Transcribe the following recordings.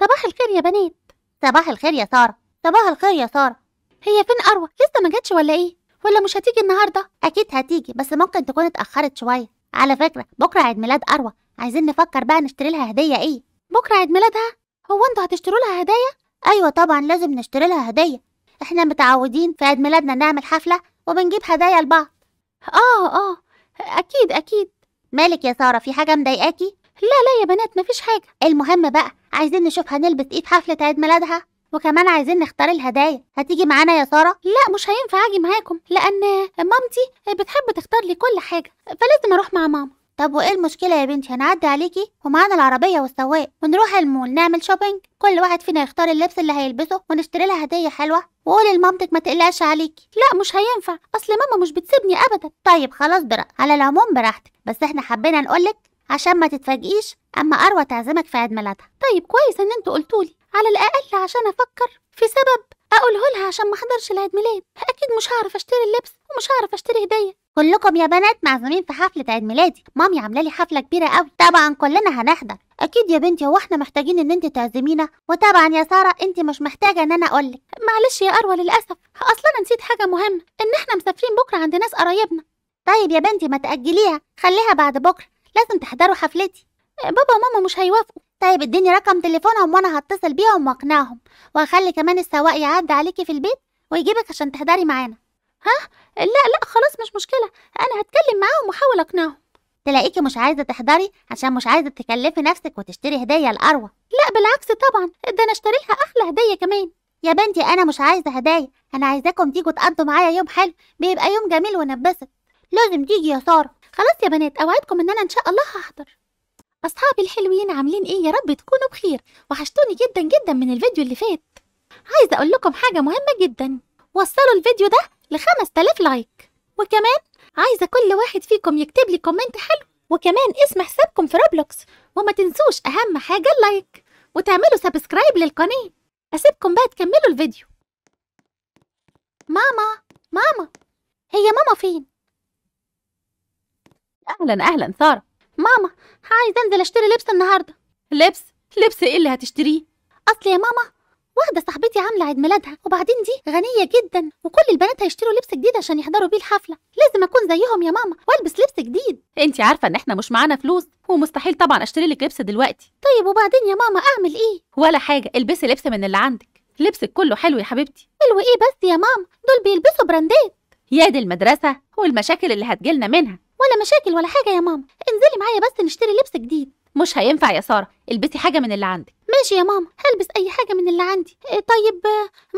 صباح الخير يا بنات صباح الخير يا سارة صباح الخير يا سارة هي فين أروى لسه ما جاتش ولا إيه ولا مش هتيجي النهاردة أكيد هتيجي بس ممكن تكون اتأخرت شوية على فكرة بكرة عيد ميلاد أروى عايزين نفكر بقى نشتري لها هدية إيه بكرة عيد ميلادها هو انتوا هتشتروا لها هدايا أيوة طبعا لازم نشتري لها هدية احنا متعودين في عيد ميلادنا نعمل حفلة وبنجيب هدايا لبعض آه آه أكيد أكيد مالك يا سارة في حاجة مضايقاكي؟ لا لا يا بنات مفيش حاجة المهم بقى عايزين نشوف هنلبس ايه في حفلة عيد ميلادها وكمان عايزين نختار الهدايا هتيجي معانا يا ساره لا مش هينفع اجي معاكم لان مامتي بتحب تختار لي كل حاجه فلازم اروح مع ماما طب وايه المشكله يا بنتي هنعدي عليكي ومعانا العربيه والسواق ونروح المول نعمل شوبينج كل واحد فينا يختار اللبس اللي هيلبسه ونشتري لها هديه حلوه وقولي لمامتك ما تقلقش عليكي لا مش هينفع اصل ماما مش بتسيبني ابدا طيب خلاص برا على العموم براحتك بس احنا حبينا نقولك عشان ما تتفاجئيش اما اروى تعزمك في عيد ميلادها طيب كويس ان انتوا قلتولي على الاقل عشان افكر في سبب اقوله لها عشان ما احضرش العيد ميلاد اكيد مش هعرف اشتري اللبس ومش هعرف اشتري هديه كلكم يا بنات معزومين في حفله عيد ميلادي مامي عامله لي حفله كبيره قوي طبعا كلنا هنحضر اكيد يا بنتي هو احنا محتاجين ان انت تعزمينا وطبعا يا ساره انت مش محتاجه ان انا لك معلش يا اروى للاسف اصلا انا نسيت حاجه مهمه ان احنا مسافرين بكره عند ناس قرايبنا طيب يا بنتي ما تاجليها خليها بعد بكره لازم تحضروا حفلتي بابا وماما مش هيوافقوا طيب اديني رقم تليفونهم وانا هتصل بيهم واقنعهم وهخلي كمان السواق يعدي عليكي في البيت ويجيبك عشان تحضري معانا ها لا لا خلاص مش مشكله انا هتكلم معاهم واحاول اقنعهم تلاقيكي مش عايزه تحضري عشان مش عايزه تكلفي نفسك وتشتري هديه لاروى لا بالعكس طبعا ده انا اشتري لها احلى هديه كمان يا بنتي انا مش عايزه هدايا انا عايزاكم تيجوا تقضوا معايا يوم حلو بيبقى يوم جميل ونبسط لازم تيجي يا ساره خلاص يا بنات اوعدكم ان انا ان شاء الله هحضر اصحابي الحلوين عاملين ايه يا رب تكونوا بخير وحشتوني جدا جدا من الفيديو اللي فات عايزه اقول لكم حاجه مهمه جدا وصلوا الفيديو ده ل 5000 لايك وكمان عايزه كل واحد فيكم يكتب لي كومنت حلو وكمان اسم حسابكم في روبلوكس وما تنسوش اهم حاجه اللايك وتعملوا سبسكرايب للقناه اسيبكم بقى تكملوا الفيديو ماما ماما هي ماما فين اهلا اهلا ساره ماما عايزه انزل اشتري لبس النهارده لبس لبس ايه اللي هتشتريه اصل يا ماما واحده صاحبتي عامله عيد ميلادها وبعدين دي غنيه جدا وكل البنات هيشتروا لبس جديد عشان يحضروا بيه الحفله لازم اكون زيهم يا ماما والبس لبس جديد انت عارفه ان احنا مش معانا فلوس ومستحيل طبعا اشتري لك لبس دلوقتي طيب وبعدين يا ماما اعمل ايه ولا حاجه البسي لبس من اللي عندك لبسك كله حلو يا حبيبتي حلو ايه بس يا ماما دول بيلبسوا براندات يا دي المدرسه والمشاكل اللي هتجيلنا منها ولا مشاكل ولا حاجه يا ماما انزلي معايا بس نشتري لبس جديد مش هينفع يا ساره البسي حاجه من اللي عندك ماشي يا ماما هلبس اي حاجه من اللي عندي إيه طيب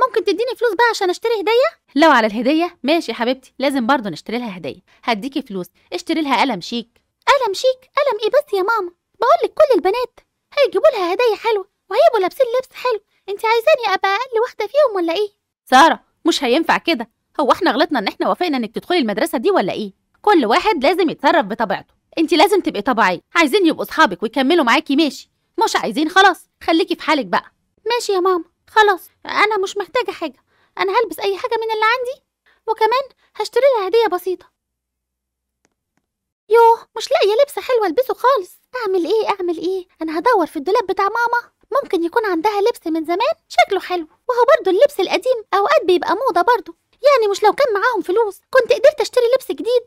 ممكن تديني فلوس بقى عشان اشتري هديه لو على الهديه ماشي يا حبيبتي لازم برضه نشتري لها هديه هديكي فلوس اشتري لها قلم شيك قلم شيك قلم ايه بس يا ماما بقول لك كل البنات هيجيبوا لها هدايا حلوه وهيبقوا لابسين لبس حلو انت عايزاني ابقى اقل واحده فيهم ولا ايه ساره مش هينفع كده هو احنا غلطنا ان احنا وافقنا انك تدخلي المدرسه دي ولا ايه كل واحد لازم يتصرف بطبيعته انت لازم تبقي طبيعيه عايزين يبقوا اصحابك ويكملوا معاكي ماشي مش عايزين خلاص خليكي في حالك بقى ماشي يا ماما خلاص انا مش محتاجه حاجه انا هلبس اي حاجه من اللي عندي وكمان هشتري لها هديه بسيطه يوه مش لاقيه لبس حلوه البسه خالص اعمل ايه اعمل ايه انا هدور في الدولاب بتاع ماما ممكن يكون عندها لبس من زمان شكله حلو وهو برضه اللبس القديم اوقات بيبقى موضه برضه يعني مش لو كان معاهم فلوس كنت قدرت اشتري لبس جديد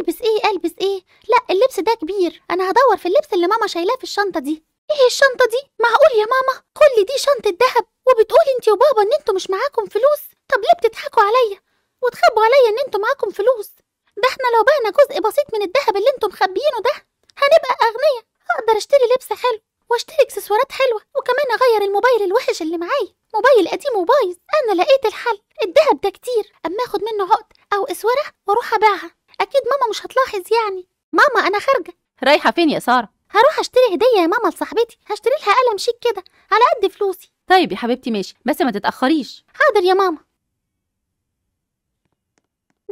البس ايه البس ايه لا اللبس ده كبير انا هدور في اللبس اللي ماما شايلاه في الشنطه دي ايه الشنطه دي معقول يا ماما كل دي شنطه ذهب وبتقولي انت وبابا ان انتوا مش معاكم فلوس طب ليه بتضحكوا عليا وتخبوا عليا ان انتوا معاكم فلوس ده احنا لو بعنا جزء بسيط من الذهب اللي انتوا مخبيينه ده هنبقى اغنياء هقدر اشتري لبس حلو واشتري اكسسوارات حلوه وكمان اغير الموبايل الوحش اللي معايا موبايل قديم وبايظ انا لقيت الحل الذهب ده كتير اما اخد منه عقد او اسوره واروح ابيعها أكيد ماما مش هتلاحظ يعني ماما أنا خارجة رايحة فين يا سارة؟ هروح أشتري هدية يا ماما لصاحبتي هشتري لها قلم شيك كده على قد فلوسي طيب يا حبيبتي ماشي بس ما تتأخريش حاضر يا ماما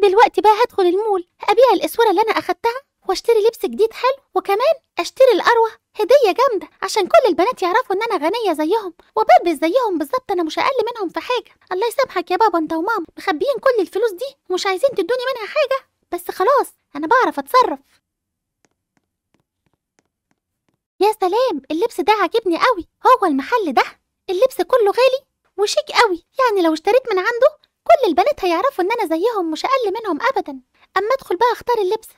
دلوقتي بقى هدخل المول أبيع الأسورة اللي أنا أخدتها واشتري لبس جديد حلو وكمان اشتري الأروة هدية جامدة عشان كل البنات يعرفوا ان انا غنية زيهم وبلبس زيهم بالظبط انا مش اقل منهم في حاجة الله يسامحك يا بابا انت وماما مخبيين كل الفلوس دي ومش عايزين تدوني منها حاجة بس خلاص أنا بعرف أتصرف يا سلام اللبس ده عاجبني قوي هو المحل ده اللبس كله غالي وشيك قوي يعني لو اشتريت من عنده كل البنات هيعرفوا ان انا زيهم مش اقل منهم ابدا اما ادخل بقى اختار اللبس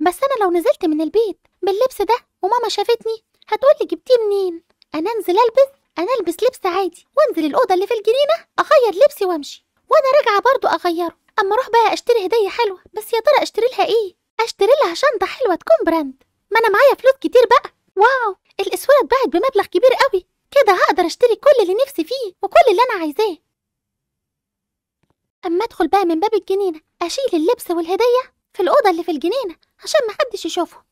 بس انا لو نزلت من البيت باللبس ده وماما شافتني هتقولي جبتيه منين انا انزل البس انا البس لبس عادي وانزل الاوضه اللي في الجنينه اغير لبسي وامشي وانا راجعه برضو اغيره اما اروح بقى اشتري هديه حلوه بس يا ترى اشتري لها ايه اشتري لها شنطه حلوه تكون براند ما انا معايا فلوس كتير بقى واو الاسوره اتباعت بمبلغ كبير قوي كده هقدر اشتري كل اللي نفسي فيه وكل اللي انا عايزاه اما ادخل بقى من باب الجنينه اشيل اللبس والهديه في الاوضه اللي في الجنينه عشان محدش يشوفهم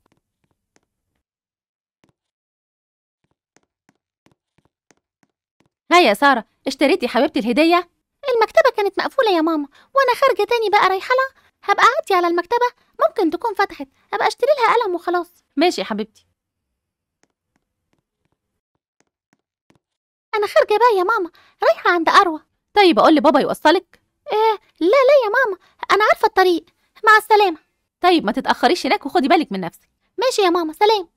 هيا يا ساره اشتريتي حبيبتي الهديه المكتبة كانت مقفولة يا ماما وأنا خارجة تاني بقى رايحة لها هبقى أعدي على المكتبة ممكن تكون فتحت هبقى أشتري لها قلم وخلاص ماشي يا حبيبتي أنا خارجة بقى يا ماما رايحة عند أروى طيب أقول لبابا يوصلك؟ إيه لا لا يا ماما أنا عارفة الطريق مع السلامة طيب ما تتأخريش هناك وخدي بالك من نفسك ماشي يا ماما سلام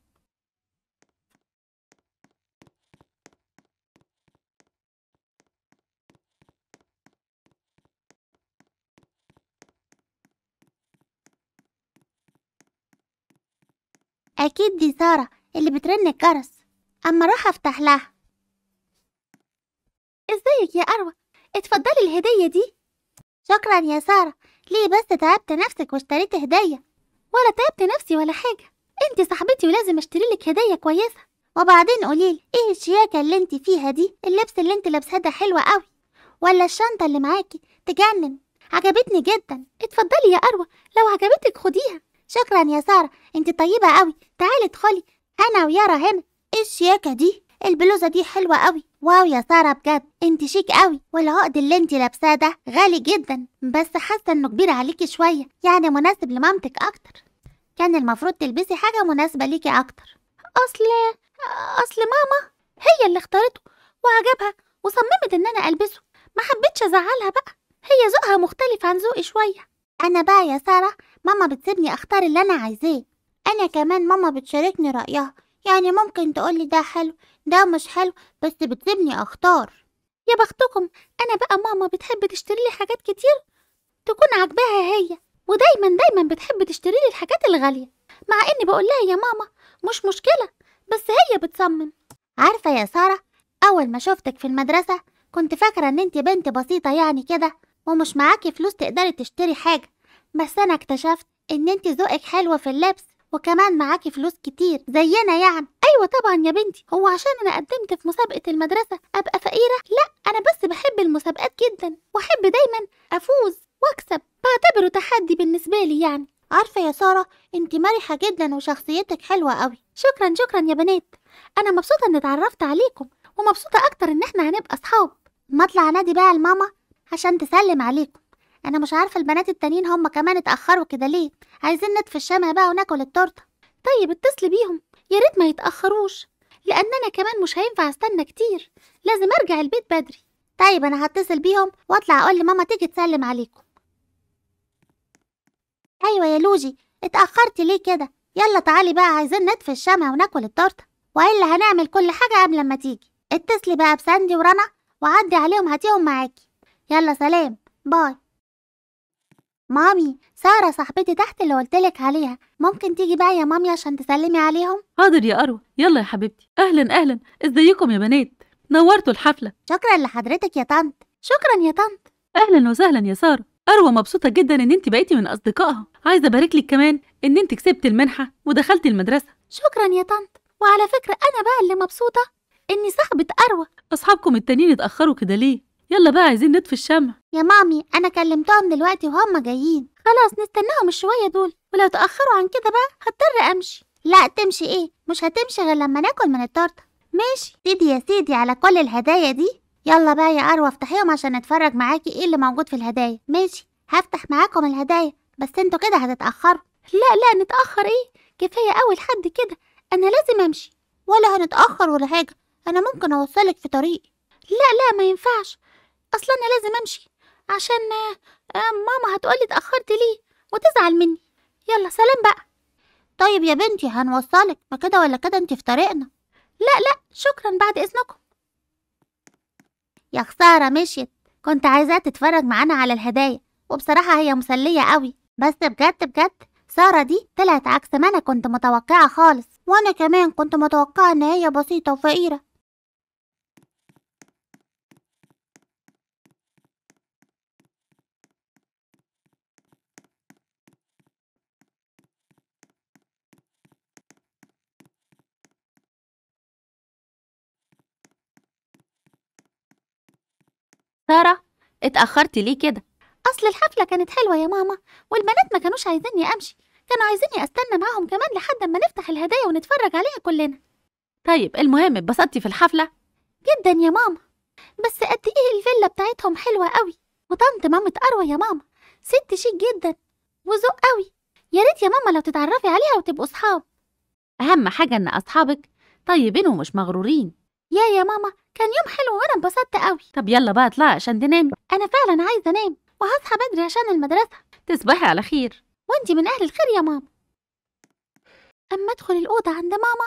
أكيد دي سارة اللي بترن الجرس أما راح أفتح لها ازيك يا أروى اتفضلي الهدية دي شكرا يا سارة ليه بس تعبت نفسك واشتريت هدية ولا تعبت نفسي ولا حاجة انت صاحبتي ولازم اشتري لك هدية كويسة وبعدين قوليلي ايه الشياكة اللي انت فيها دي اللبس اللي انت لابساه ده حلوة قوي ولا الشنطة اللي معاكي تجنن عجبتني جدا اتفضلي يا أروى لو عجبتك خديها شكرا يا سارة انت طيبة قوي تعالي ادخلي انا ويارا هنا ايه الشياكة دي البلوزة دي حلوة قوي واو يا سارة بجد انت شيك قوي والعقد اللي انت لابساه ده غالي جدا بس حاسة انه كبير عليكي شوية يعني مناسب لمامتك اكتر كان المفروض تلبسي حاجة مناسبة ليكي اكتر اصل اصل ماما هي اللي اختارته وعجبها وصممت ان انا البسه ما حبيتش ازعلها بقى هي ذوقها مختلف عن ذوقي شوية انا بقى يا سارة ماما بتسيبني اختار اللي انا عايزاه انا كمان ماما بتشاركني رايها يعني ممكن تقولي ده حلو ده مش حلو بس بتسيبني اختار يا بختكم انا بقى ماما بتحب تشتري لي حاجات كتير تكون عاجباها هي ودايما دايما بتحب تشتري لي الحاجات الغاليه مع اني بقول لها يا ماما مش مشكله بس هي بتصمم عارفه يا ساره اول ما شفتك في المدرسه كنت فاكره ان انت بنت بسيطه يعني كده ومش معاكي فلوس تقدري تشتري حاجه بس أنا اكتشفت إن أنت ذوقك حلوة في اللبس وكمان معاكي فلوس كتير زينا يعني أيوة طبعا يا بنتي هو عشان أنا قدمت في مسابقة المدرسة أبقى فقيرة؟ لأ أنا بس بحب المسابقات جدا وأحب دايما أفوز وأكسب بعتبره تحدي بالنسبة لي يعني عارفة يا سارة انت مرحة جدا وشخصيتك حلوة قوي شكرا شكرا يا بنات أنا مبسوطة إني اتعرفت عليكم ومبسوطة أكتر إن احنا هنبقى أصحاب ما أطلع نادي بقى الماما عشان تسلم عليكم انا مش عارفه البنات التانيين هم كمان اتاخروا كده ليه عايزين نطفي الشمع بقى وناكل التورته طيب اتصلي بيهم يا ريت ما يتاخروش لان انا كمان مش هينفع استنى كتير لازم ارجع البيت بدري طيب انا هتصل بيهم واطلع اقول لماما تيجي تسلم عليكم ايوه يا لوجي اتاخرتي ليه كده يلا تعالي بقى عايزين نطفي الشمع وناكل التورته والا هنعمل كل حاجه قبل ما تيجي اتصلي بقى بساندي ورنا وعدي عليهم هاتيهم معاكي يلا سلام باي مامي سارة صاحبتي تحت اللي قلتلك عليها ممكن تيجي بقى يا مامي عشان تسلمي عليهم حاضر يا أروى يلا يا حبيبتي أهلا أهلا إزيكم يا بنات نورتوا الحفلة شكرا لحضرتك يا طنط شكرا يا طنط أهلا وسهلا يا سارة أروى مبسوطة جدا إن أنت بقيتي من أصدقائها عايزة أبارك لك كمان إن أنت كسبت المنحة ودخلتي المدرسة شكرا يا طنط وعلى فكرة أنا بقى اللي مبسوطة إني صاحبة أروى أصحابكم التانيين اتأخروا كده ليه؟ يلا بقى عايزين نطفي الشمع يا مامي أنا كلمتهم دلوقتي وهم جايين خلاص نستناهم الشوية دول ولو تأخروا عن كده بقى هضطر أمشي لا تمشي إيه مش هتمشي غير لما ناكل من التورتة ماشي سيدي يا سيدي على كل الهدايا دي يلا بقى يا أروى افتحيهم عشان أتفرج معاكي إيه اللي موجود في الهدايا ماشي هفتح معاكم الهدايا بس انتوا كده هتتأخروا لا لا نتأخر إيه كفاية أول حد كده أنا لازم أمشي ولا هنتأخر ولا حاجة أنا ممكن أوصلك في طريقي لا لا ما ينفعش أصلا أنا لازم أمشي عشان آه، ماما هتقولي اتأخرت ليه وتزعل مني يلا سلام بقى طيب يا بنتي هنوصلك ما كده ولا كده انت في طريقنا لا لا شكرا بعد اذنكم يا خساره مشيت كنت عايزاها تتفرج معانا على الهدايا وبصراحه هي مسليه قوي بس بجد بجد ساره دي طلعت عكس ما انا كنت متوقعه خالص وانا كمان كنت متوقعه ان هي بسيطه وفقيره سارة اتأخرتي ليه كده؟ أصل الحفلة كانت حلوة يا ماما والبنات ما كانوش عايزيني أمشي كانوا عايزيني أستنى معاهم كمان لحد ما نفتح الهدايا ونتفرج عليها كلنا طيب المهم اتبسطتي في الحفلة؟ جدا يا ماما بس قد إيه الفيلا بتاعتهم حلوة قوي وطنط مامة أروى يا ماما ست شيك جدا وذوق قوي يا ريت يا ماما لو تتعرفي عليها وتبقوا صحاب أهم حاجة إن أصحابك طيبين ومش مغرورين يا يا ماما كان يوم حلو وانا انبسطت قوي طب يلا بقى اطلعي عشان تنامي انا فعلا عايزه انام وهصحى بدري عشان المدرسه تصبحي على خير وانتي من اهل الخير يا ماما اما ادخل الاوضه عند ماما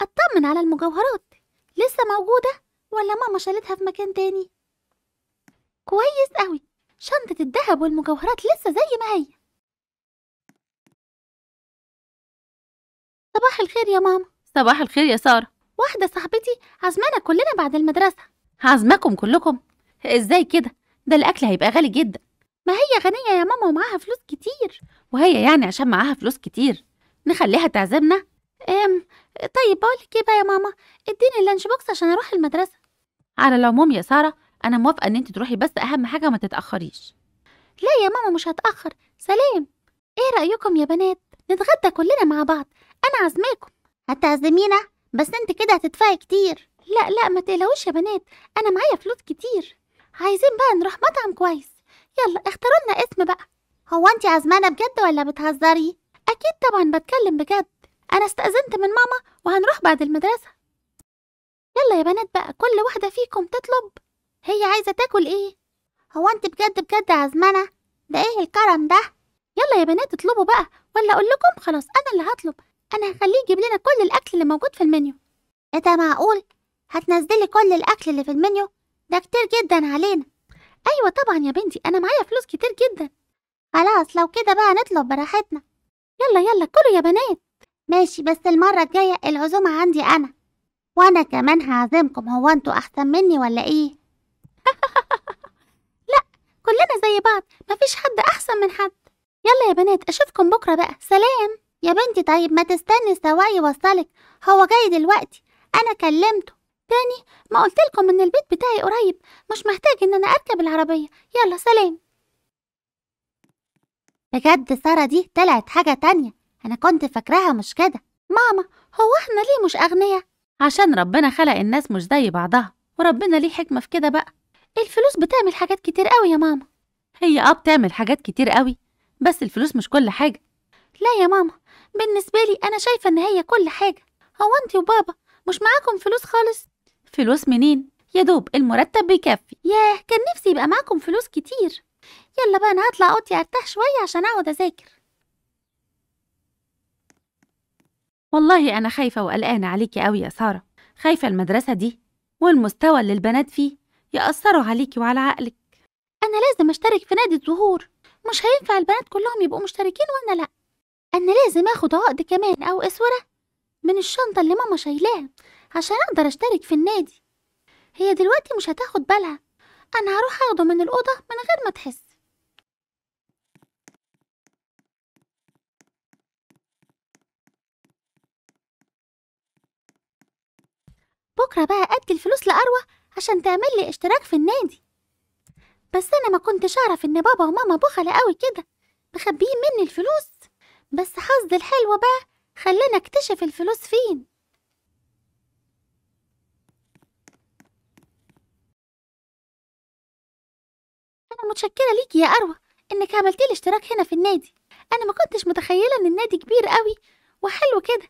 اطمن على المجوهرات لسه موجوده ولا ماما شالتها في مكان تاني كويس قوي شنطه الذهب والمجوهرات لسه زي ما هي صباح الخير يا ماما صباح الخير يا ساره واحدة صاحبتي عزمانا كلنا بعد المدرسة عازماكم كلكم ازاي كده ده الأكل هيبقى غالي جدا ما هي غنية يا ماما ومعاها فلوس كتير وهي يعني عشان معاها فلوس كتير نخليها تعزمنا ام طيب لك ايه بقى يا ماما اديني اللانش بوكس عشان اروح المدرسة على العموم يا سارة انا موافقة ان انت تروحي بس اهم حاجة ما تتأخريش لا يا ماما مش هتأخر سلام ايه رأيكم يا بنات نتغدى كلنا مع بعض انا عازماكم هتعزمينا بس انت كده هتدفعي كتير لا لا ما تقلقوش يا بنات انا معايا فلوس كتير عايزين بقى نروح مطعم كويس يلا اختاروا لنا اسم بقى هو انت عزمانه بجد ولا بتهزري اكيد طبعا بتكلم بجد انا استاذنت من ماما وهنروح بعد المدرسه يلا يا بنات بقى كل واحده فيكم تطلب هي عايزه تاكل ايه هو انت بجد بجد عزمانه ده ايه الكرم ده يلا يا بنات اطلبوا بقى ولا اقول لكم خلاص انا اللي هطلب أنا هخليه يجيب لنا كل الأكل اللي موجود في المنيو إيه ده معقول؟ هتنزلي كل الأكل اللي في المنيو؟ ده كتير جدا علينا أيوة طبعا يا بنتي أنا معايا فلوس كتير جدا خلاص لو كده بقى نطلب براحتنا يلا يلا كلوا يا بنات ماشي بس المرة الجاية العزومة عندي أنا وأنا كمان هعزمكم هو أنتوا أحسن مني ولا إيه؟ لأ كلنا زي بعض مفيش حد أحسن من حد يلا يا بنات أشوفكم بكرة بقى سلام يا بنتي طيب ما تستني السواق يوصلك هو جاي دلوقتي انا كلمته تاني ما قلتلكم ان البيت بتاعي قريب مش محتاج ان انا اركب العربيه يلا سلام بجد سارة دي طلعت حاجة تانية أنا كنت فاكراها مش كده ماما هو احنا ليه مش أغنياء؟ عشان ربنا خلق الناس مش زي بعضها وربنا ليه حكمة في كده بقى الفلوس بتعمل حاجات كتير قوي يا ماما هي اه بتعمل حاجات كتير قوي بس الفلوس مش كل حاجة لا يا ماما بالنسبة لي أنا شايفة إن هي كل حاجة هو أنت وبابا مش معاكم فلوس خالص فلوس منين يا دوب المرتب بيكفي ياه كان نفسي يبقى معاكم فلوس كتير يلا بقى أنا هطلع أوضتي أرتاح شوية عشان أقعد أذاكر والله أنا خايفة وقلقانة عليكي أوي يا سارة خايفة المدرسة دي والمستوى اللي البنات فيه يأثروا عليكي وعلى عقلك أنا لازم أشترك في نادي الظهور مش هينفع البنات كلهم يبقوا مشتركين وأنا لأ أنا لازم أخد عقد كمان أو أسورة من الشنطة اللي ماما شايلاها عشان أقدر أشترك في النادي هي دلوقتي مش هتاخد بالها أنا هروح أخده من الأوضة من غير ما تحس بكرة بقى أدي الفلوس لأروى عشان تعمل لي اشتراك في النادي بس أنا ما كنتش أعرف إن بابا وماما بخلة قوي كده مخبيين مني الفلوس بس حظي الحلو بقى خلاني اكتشف الفلوس فين انا متشكره ليكي يا اروى انك عملتي لي اشتراك هنا في النادي انا ما كنتش متخيله ان النادي كبير قوي وحلو كده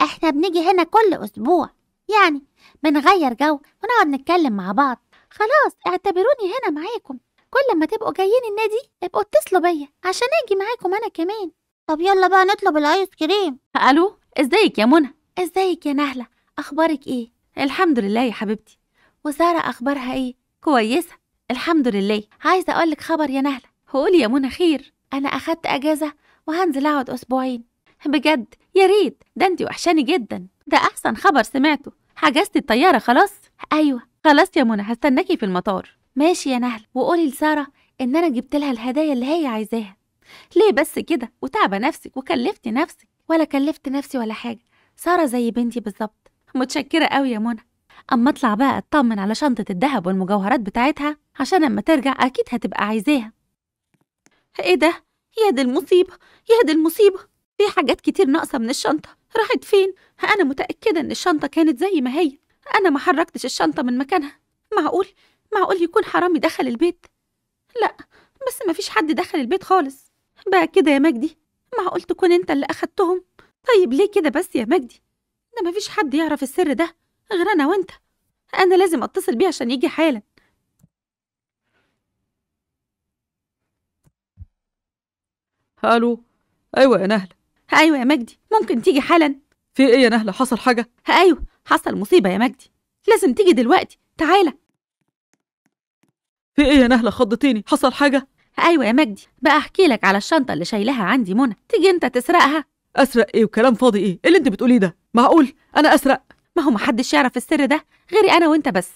احنا بنيجي هنا كل اسبوع يعني بنغير جو ونقعد نتكلم مع بعض خلاص اعتبروني هنا معاكم كل ما تبقوا جايين النادي ابقوا اتصلوا بيا عشان اجي معاكم انا كمان طب يلا بقى نطلب الايس كريم الو ازيك يا منى ازيك يا نهله اخبارك ايه الحمد لله يا حبيبتي وساره اخبارها ايه كويسه الحمد لله عايزه اقول لك خبر يا نهله قولي يا منى خير انا اخدت اجازه وهنزل اقعد اسبوعين بجد يا ريت ده انت وحشاني جدا ده احسن خبر سمعته حجزتي الطياره خلاص ايوه خلاص يا منى هستناكي في المطار ماشي يا نهله وقولي لساره ان انا جبت لها الهدايا اللي هي عايزاها ليه بس كده وتعبه نفسك وكلفت نفسك ولا كلفت نفسي ولا حاجه ساره زي بنتي بالظبط متشكره قوي يا منى اما اطلع بقى اطمن على شنطه الذهب والمجوهرات بتاعتها عشان اما ترجع اكيد هتبقى عايزاها ايه ده يا دي المصيبه يا دي المصيبه في حاجات كتير ناقصه من الشنطه راحت فين انا متاكده ان الشنطه كانت زي ما هي انا ما حركتش الشنطه من مكانها معقول معقول يكون حرامي دخل البيت لا بس مفيش حد دخل البيت خالص بقى كده يا مجدي معقول تكون انت اللي اخدتهم طيب ليه كده بس يا مجدي ده مفيش حد يعرف السر ده غير انا وانت انا لازم اتصل بيه عشان يجي حالا الو ايوه يا نهله ايوه يا مجدي ممكن تيجي حالا في ايه يا نهله حصل حاجه ايوه حصل مصيبه يا مجدي لازم تيجي دلوقتي تعالى في ايه يا نهله خضتيني حصل حاجه ايوه يا مجدي بقى احكي لك على الشنطه اللي شايلها عندي منى تيجي انت تسرقها اسرق ايه وكلام فاضي إيه؟, ايه اللي انت بتقوليه ده معقول انا اسرق ما هو محدش يعرف السر ده غيري انا وانت بس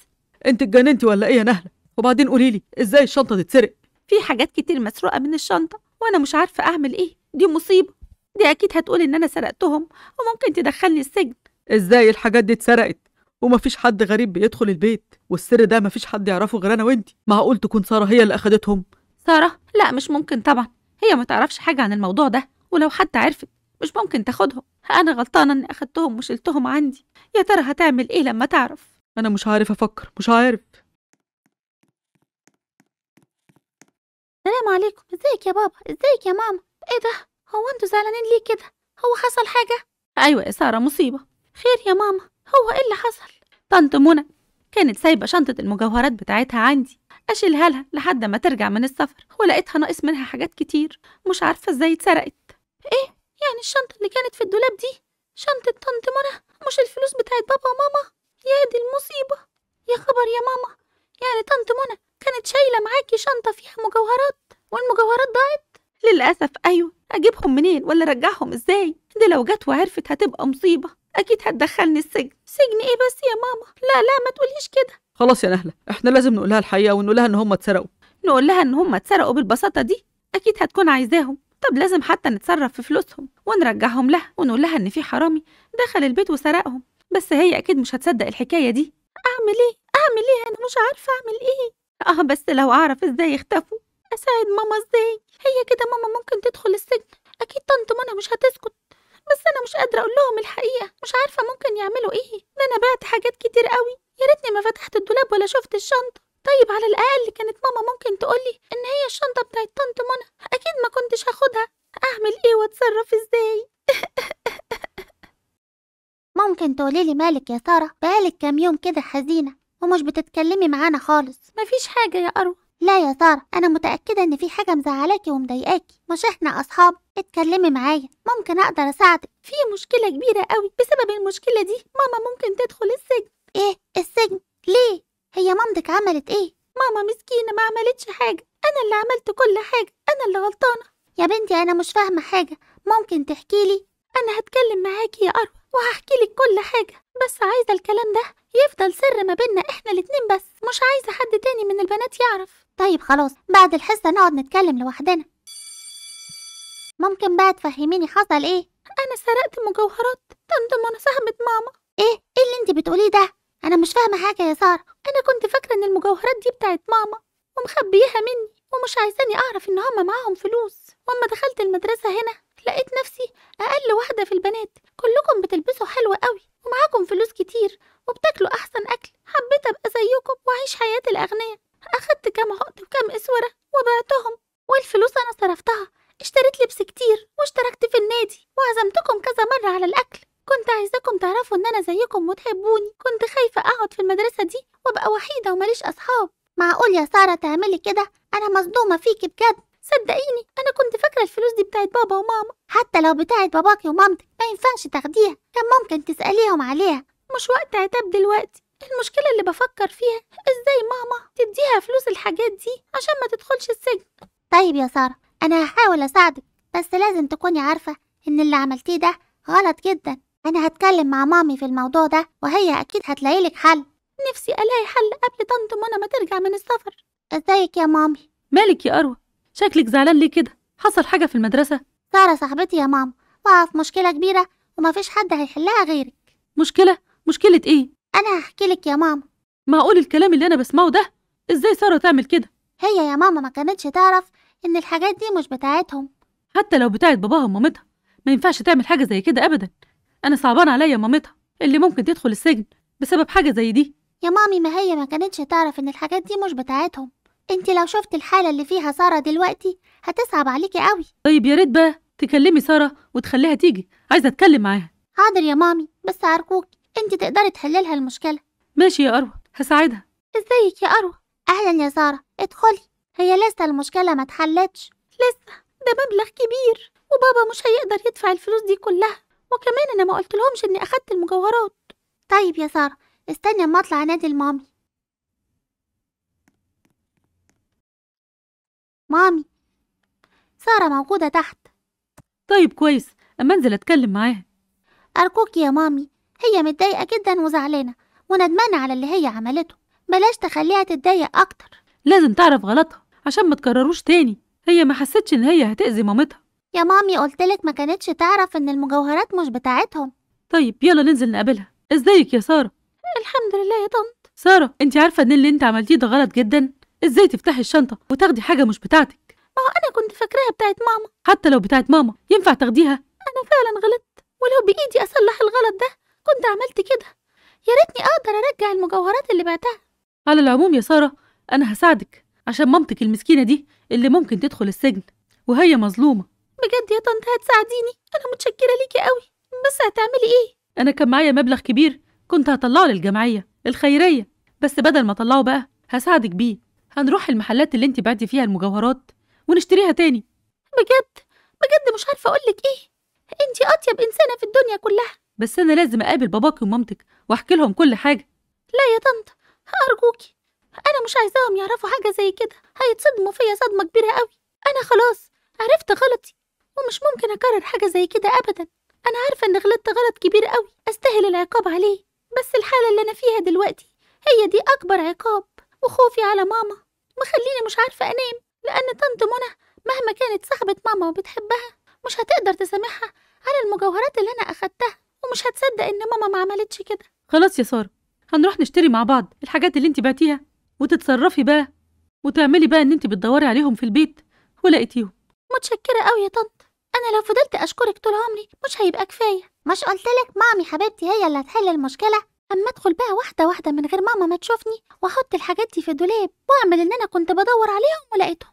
انت اتجننتي ولا ايه يا نهله وبعدين قولي لي ازاي الشنطه تتسرق في حاجات كتير مسروقه من الشنطه وانا مش عارفه اعمل ايه دي مصيبه دي اكيد هتقول ان انا سرقتهم وممكن تدخلني السجن ازاي الحاجات دي اتسرقت ومفيش حد غريب بيدخل البيت والسر ده مفيش حد يعرفه غير انا وانت معقول تكون ساره هي اللي اخدتهم سارة لا مش ممكن طبعا هي ما تعرفش حاجة عن الموضوع ده ولو حتى عرفت مش ممكن تاخدهم أنا غلطانة إني أخدتهم وشلتهم عندي يا ترى هتعمل إيه لما تعرف أنا مش عارف أفكر مش عارف السلام عليكم ازيك يا بابا ازيك يا ماما ايه ده هو انتوا زعلانين ليه كده هو حصل حاجة أيوة يا سارة مصيبة خير يا ماما هو إيه اللي حصل طنط منى كانت سايبة شنطة المجوهرات بتاعتها عندي أشيلها لها لحد ما ترجع من السفر ولقيتها ناقص منها حاجات كتير مش عارفة إزاي اتسرقت إيه يعني الشنطة اللي كانت في الدولاب دي شنطة طنط منى مش الفلوس بتاعت بابا وماما يا دي المصيبة يا خبر يا ماما يعني طنط منى كانت شايلة معاكي شنطة فيها مجوهرات والمجوهرات ضاعت للأسف أيوة أجيبهم منين ولا أرجعهم إزاي دي لو جت وعرفت هتبقى مصيبة أكيد هتدخلني السجن سجن إيه بس يا ماما لا لا ما تقوليش كده خلاص يا نهله احنا لازم نقولها الحقيقه ونقول لها ان هم اتسرقوا نقول لها ان هم اتسرقوا بالبساطه دي اكيد هتكون عايزاهم طب لازم حتى نتصرف في فلوسهم ونرجعهم لها ونقول لها ان في حرامي دخل البيت وسرقهم بس هي اكيد مش هتصدق الحكايه دي اعمل ايه اعمل ايه انا مش عارفه اعمل ايه اه بس لو اعرف ازاي يختفوا اساعد ماما ازاي هي كده ماما ممكن تدخل السجن اكيد طنط منى مش هتسكت بس انا مش قادره اقول لهم الحقيقه مش عارفه ممكن يعملوا ايه ده انا بعت حاجات كتير قوي يا ريتني ما فتحت الدولاب ولا شفت الشنطة طيب على الأقل كانت ماما ممكن تقولي إن هي الشنطة بتاعت طنط منى أكيد ما كنتش هاخدها أعمل إيه وأتصرف إزاي ممكن تقولي لي مالك يا سارة بقالك كام يوم كده حزينة ومش بتتكلمي معانا خالص مفيش حاجة يا أروى لا يا سارة أنا متأكدة إن في حاجة مزعلاكي ومضايقاكي مش إحنا أصحاب اتكلمي معايا ممكن أقدر أساعدك في مشكلة كبيرة قوي بسبب المشكلة دي ماما ممكن تدخل السجن إيه السجن ليه هي مامتك عملت إيه ماما مسكينة ما عملتش حاجة أنا اللي عملت كل حاجة أنا اللي غلطانة يا بنتي أنا مش فاهمة حاجة ممكن تحكي لي أنا هتكلم معاكي يا أروى وهحكي لك كل حاجة بس عايزة الكلام ده يفضل سر ما بينا إحنا الاتنين بس مش عايزة حد تاني من البنات يعرف طيب خلاص بعد الحصة نقعد نتكلم لوحدنا ممكن بقى تفهميني حصل إيه أنا سرقت مجوهرات طمطم انا سهمة ماما إيه إيه اللي أنت بتقوليه ده أنا مش فاهمة حاجة يا سارة أنا كنت فاكرة إن المجوهرات دي بتاعت ماما ومخبيها مني ومش عايزاني أعرف إن هما معاهم فلوس وأما دخلت المدرسة هنا لقيت نفسي أقل واحدة في البنات كلكم بتلبسوا حلوة قوي ومعاكم فلوس كتير وبتاكلوا أحسن أكل حبيت أبقى زيكم وأعيش حياة الأغنياء أخدت كام عقد وكام إسورة وبعتهم والفلوس أنا صرفتها اشتريت لبس كتير واشتركت في النادي وعزمتكم كذا مرة على الأكل كنت عايزاكم تعرفوا ان انا زيكم وتحبوني كنت خايفه اقعد في المدرسه دي وابقى وحيده وماليش اصحاب معقول يا ساره تعملي كده انا مصدومه فيكي بجد صدقيني انا كنت فاكره الفلوس دي بتاعت بابا وماما حتى لو بتاعت باباكي ومامتك ما ينفعش تاخديها كان ممكن تساليهم عليها مش وقت عتاب دلوقتي المشكله اللي بفكر فيها ازاي ماما تديها فلوس الحاجات دي عشان ما تدخلش السجن طيب يا ساره انا هحاول اساعدك بس لازم تكوني عارفه ان اللي عملتيه ده غلط جدا أنا هتكلم مع مامي في الموضوع ده وهي أكيد هتلاقيلك حل نفسي ألاقي حل قبل طنط منى ما ترجع من السفر ازيك يا مامي مالك يا أروى شكلك زعلان ليه كده حصل حاجة في المدرسة سارة صاحبتي يا ماما واقعة في مشكلة كبيرة ومفيش حد هيحلها غيرك مشكلة مشكلة إيه أنا هحكي لك يا ماما معقول الكلام اللي أنا بسمعه ده إزاي سارة تعمل كده هي يا ماما ما كانتش تعرف إن الحاجات دي مش بتاعتهم حتى لو بتاعت باباها ومامتها ما ينفعش تعمل حاجة زي كده أبدا انا صعبان عليا مامتها اللي ممكن تدخل السجن بسبب حاجه زي دي يا مامي ما هي ما كانتش تعرف ان الحاجات دي مش بتاعتهم انت لو شفت الحاله اللي فيها ساره دلوقتي هتصعب عليكي قوي طيب يا ريت بقى تكلمي ساره وتخليها تيجي عايزه اتكلم معاها حاضر يا مامي بس ارجوك انت تقدري تحلي لها المشكله ماشي يا اروى هساعدها ازيك يا اروى اهلا يا ساره ادخلي هي لسه المشكله ما اتحلتش لسه ده مبلغ كبير وبابا مش هيقدر يدفع الفلوس دي كلها وكمان انا ما لهمش اني اخدت المجوهرات طيب يا ساره استني اما اطلع انادي لمامي مامي ساره موجوده تحت طيب كويس اما انزل اتكلم معاها ارجوك يا مامي هي متضايقه جدا وزعلانه وندمانه على اللي هي عملته بلاش تخليها تتضايق اكتر لازم تعرف غلطها عشان ما تكرروش تاني هي ما حستش ان هي هتأذي مامتها يا مامي قلتلك ما كانتش تعرف إن المجوهرات مش بتاعتهم طيب يلا ننزل نقابلها ازيك يا سارة الحمد لله يا طنط سارة انت عارفة ان اللي انت عملتيه ده غلط جدا ازاي تفتحي الشنطة وتاخدي حاجة مش بتاعتك ما هو انا كنت فاكراها بتاعت ماما حتى لو بتاعت ماما ينفع تاخديها انا فعلا غلطت ولو بايدي اصلح الغلط ده كنت عملت كده يا ريتني اقدر ارجع المجوهرات اللي بعتها على العموم يا سارة انا هساعدك عشان مامتك المسكينة دي اللي ممكن تدخل السجن وهي مظلومة بجد يا طنط هتساعديني انا متشكره ليكي قوي بس هتعملي ايه انا كان معايا مبلغ كبير كنت هطلعه للجمعيه الخيريه بس بدل ما اطلعه بقى هساعدك بيه هنروح المحلات اللي انت بعتي فيها المجوهرات ونشتريها تاني بجد بجد مش عارفه اقول لك ايه انت اطيب انسانه في الدنيا كلها بس انا لازم اقابل باباكي ومامتك واحكي لهم كل حاجه لا يا طنط ارجوكي انا مش عايزاهم يعرفوا حاجه زي كده هيتصدموا فيا صدمه كبيره قوي انا خلاص عرفت غلطي ومش ممكن أكرر حاجة زي كده أبدا أنا عارفة إن غلطت غلط كبير قوي أستاهل العقاب عليه بس الحالة اللي أنا فيها دلوقتي هي دي أكبر عقاب وخوفي على ماما مخليني مش عارفة أنام لأن طنط منى مهما كانت صاحبة ماما وبتحبها مش هتقدر تسامحها على المجوهرات اللي أنا أخدتها ومش هتصدق إن ماما ما عملتش كده خلاص يا سارة هنروح نشتري مع بعض الحاجات اللي انت بعتيها وتتصرفي بقى وتعملي بقى ان انت بتدوري عليهم في البيت ولقيتيهم متشكرة أوي يا طنط أنا لو فضلت أشكرك طول عمري مش هيبقى كفاية مش قلتلك مامي حبيبتي هي اللي هتحل المشكلة أما أدخل بقى واحدة واحدة من غير ماما ما تشوفني وأحط الحاجات دي في الدولاب وأعمل إن أنا كنت بدور عليهم ولقيتهم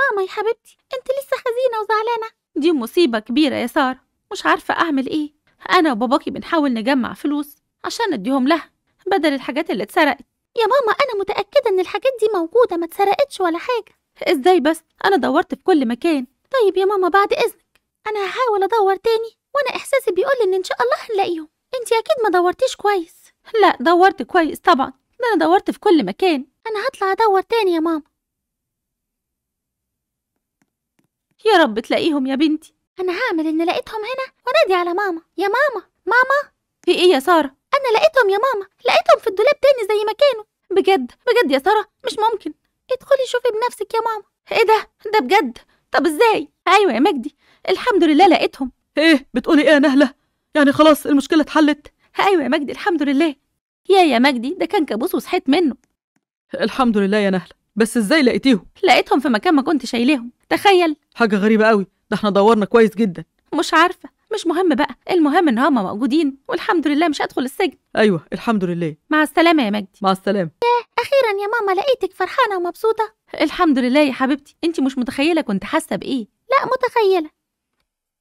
ماما يا حبيبتي أنت لسه حزينة وزعلانة دي مصيبة كبيرة يا سارة مش عارفة أعمل إيه أنا وباباكي بنحاول نجمع فلوس عشان أديهم لها بدل الحاجات اللي اتسرقت يا ماما أنا متأكدة إن الحاجات دي موجودة ما اتسرقتش ولا حاجة ازاي بس انا دورت في كل مكان طيب يا ماما بعد اذنك انا هحاول ادور تاني وانا احساسي بيقول ان ان شاء الله هنلاقيهم انت اكيد ما دورتيش كويس لا دورت كويس طبعا ده انا دورت في كل مكان انا هطلع ادور تاني يا ماما يا رب تلاقيهم يا بنتي انا هعمل ان لقيتهم هنا وانادي على ماما يا ماما ماما في ايه يا ساره انا لقيتهم يا ماما لقيتهم في الدولاب تاني زي ما كانوا بجد بجد يا ساره مش ممكن ادخلي شوفي بنفسك يا ماما ايه ده ده بجد طب ازاي ايوه يا مجدي الحمد لله لقيتهم ايه بتقولي ايه يا نهله يعني خلاص المشكله اتحلت ايوه يا مجدي الحمد لله يا يا مجدي ده كان كابوس وصحيت منه الحمد لله يا نهله بس ازاي لقيتيهم لقيتهم في مكان ما كنت شايلهم تخيل حاجه غريبه قوي ده احنا دورنا كويس جدا مش عارفه مش مهم بقى المهم ان هما موجودين والحمد لله مش هدخل السجن ايوه الحمد لله مع السلامه يا مجدي مع السلامه أخيرا يا ماما لقيتك فرحانة ومبسوطة الحمد لله يا حبيبتي انت مش متخيلة كنت حاسة بإيه لا متخيلة